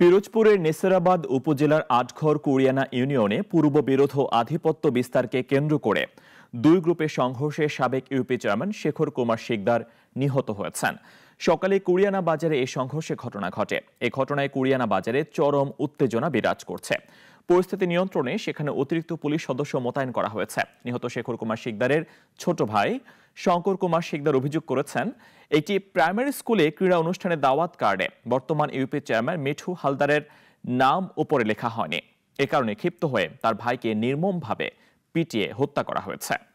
পিরোজপুরের নেসেরাবাদ উপজেলার আটঘর কুরিয়ানা ইউনিয়নে পূর্ব বিরোধ আধিপত্য বিস্তারকে কেন্দ্র করে দুই গ্রুপের সংঘর্ষে সাবেক ইউপি চেয়ারম্যান শেখর কুমার শিকদার নিহত হয়েছেন সকালে কুরিয়ানা বাজারে এই সংঘর্ষে ঘটনা ঘটে এ ঘটনায় কুরিয়ানা বাজারে চরম উত্তেজনা বিরাজ করছে পরিস্থিতি নিয়ন্ত্রণে সেখানে অতিরিক্ত পুলিশ সদস্য মোতায়েন করা হয়েছে নিহত শেখর কুমার শিকদারের ছোট ভাই শঙ্কর কুমার শেখদার অভিযোগ করেছেন একটি প্রাইমারি স্কুলে ক্রীড়া অনুষ্ঠানে দাওয়াত কার্ডে বর্তমান ইউপি চেয়ারম্যান মিঠু হালদারের নাম ওপরে লেখা হয়নি এ কারণে ক্ষিপ্ত হয়ে তার ভাইকে নির্মমভাবে পিটিয়ে হত্যা করা হয়েছে